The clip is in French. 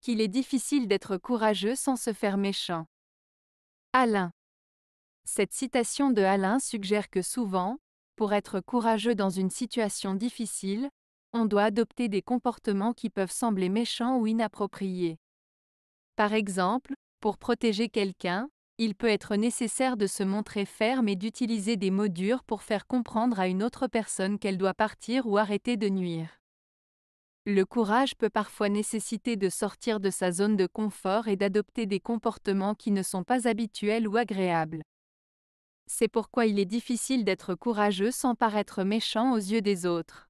qu'il est difficile d'être courageux sans se faire méchant. Alain. Cette citation de Alain suggère que souvent, pour être courageux dans une situation difficile, on doit adopter des comportements qui peuvent sembler méchants ou inappropriés. Par exemple, pour protéger quelqu'un, il peut être nécessaire de se montrer ferme et d'utiliser des mots durs pour faire comprendre à une autre personne qu'elle doit partir ou arrêter de nuire. Le courage peut parfois nécessiter de sortir de sa zone de confort et d'adopter des comportements qui ne sont pas habituels ou agréables. C'est pourquoi il est difficile d'être courageux sans paraître méchant aux yeux des autres.